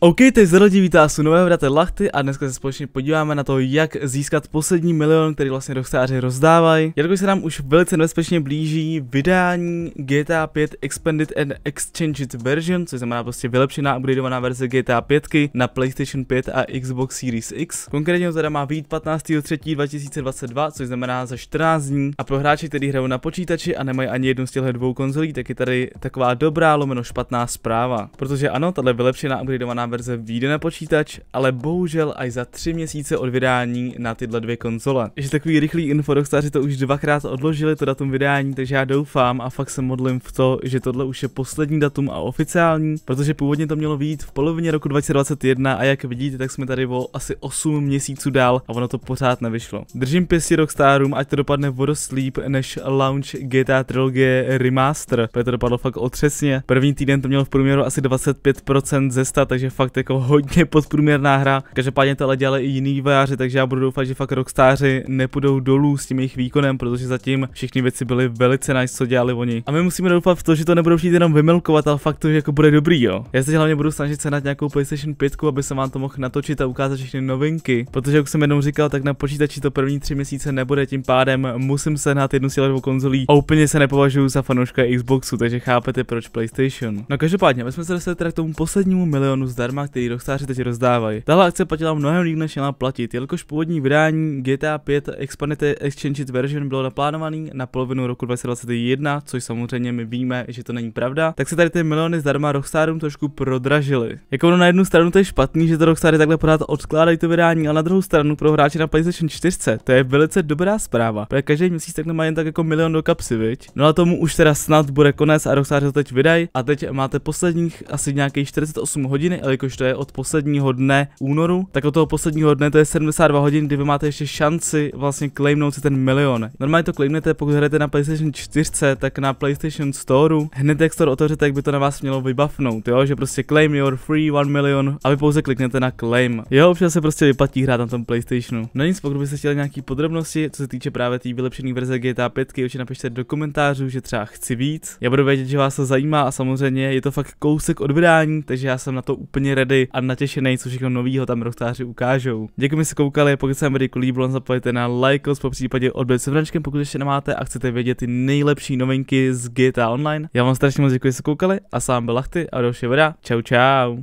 OK, teď rodí vítá su nového vrate Lachty a dneska se společně podíváme na to, jak získat poslední milion, který vlastně rockstáři rozdávají. Jelikož se nám už velice nebezpečně blíží vydání GTA 5 Expanded and Exchanged Version, což znamená prostě vylepšená upgradeovaná verze GTA 5 na PlayStation 5 a Xbox Series X. Konkrétně ho teda má být 15.3.2022, což znamená za 14 dní. A pro hráče, kteří hrajou na počítači a nemají ani jednu z těchto dvou konzolí, tak je tady taková dobrá lomeno špatná zpráva. Protože ano, tahle vylepšená upgradeovaná verze vyjde na počítač, ale bohužel až za tři měsíce od vydání na tyhle dvě konzole. Že takový rychlý info, dostáři to už dvakrát odložili, to datum vydání, takže já doufám a fakt se modlím v to, že tohle už je poslední datum a oficiální, protože původně to mělo vyjít v polovině roku 2021 a jak vidíte, tak jsme tady o asi 8 měsíců dál a ono to pořád nevyšlo. Držím pěstí Rockstarům, ať to dopadne vodost líp než launch GTA trilogie Remaster, protože to dopadlo fakt otřesně. První týden to mělo v průměru asi 25% ze 100, takže fakt jako hodně podprůměrná hra. Každopádně to ale dělali i jiní vojáři, takže já budu doufat, že fakt rockstáři nepůjdou dolů s tím jejich výkonem, protože zatím všechny věci byly velice nice, co dělali oni. A my musíme doufat v to, že to nebudou všichni jenom vymilkovat, ale fakt to, že jako bude dobrý, jo. Já se hlavně budu snažit se nějakou PlayStation 5, aby se vám to mohl natočit a ukázat všechny novinky, protože jak jsem jednou říkal, tak na počítači to první tři měsíce nebude, tím pádem musím na jednu sílovou konzolí a úplně se nepovažuji za fanouška Xboxu, takže chápete proč PlayStation. No každopádně, my jsme se dostali teda k tomu poslednímu milionu zdar zdarma, který rockstáři teď rozdávají. Tahle akce platila mnohem líp, než měla platit, jelikož původní vydání GTA 5 Expanded Exchange Version bylo naplánovaný na polovinu roku 2021, což samozřejmě my víme, že to není pravda, tak se tady ty miliony zdarma Rockstarům trošku prodražily. Jako ono na jednu stranu to je špatný, že to Rockstary takhle pořád odkládají to vydání, ale na druhou stranu pro hráče na PlayStation 4 to je velice dobrá zpráva, protože každý měsíc takhle má jen tak jako milion do kapsy, viď? No a tomu už teda snad bude konec a rockstáři to teď vydají a teď máte posledních asi nějakých 48 hodin, ale jelikož to je od posledního dne únoru, tak od toho posledního dne to je 72 hodin, kdy vy máte ještě šanci vlastně claimnout si ten milion. Normálně to claimnete, pokud hrajete na PlayStation 4, tak na PlayStation Store hned jak store otevřete, jak by to na vás mělo vybafnout, jo, že prostě claim your free 1 million, a vy pouze kliknete na claim. Jo, občas se prostě vyplatí hrát na tom PlayStationu. No nic, pokud byste chtěli nějaký podrobnosti, co se týče právě té tý vylepšené verze GTA 5, určitě napište do komentářů, že třeba chci víc. Já budu vědět, že vás to zajímá a samozřejmě je to fakt kousek od vydání, takže já jsem na to úplně úplně ready a natěšený, co všechno novýho tam rochtáři ukážou. Děkuji, že jste koukali, pokud se vám video líbilo, zapojte na like, po případě odběr se vrančkem, pokud ještě nemáte a chcete vědět ty nejlepší novinky z GTA Online. Já vám strašně moc děkuji, že jste koukali a sám byl Lachty a do všeho Čau, čau.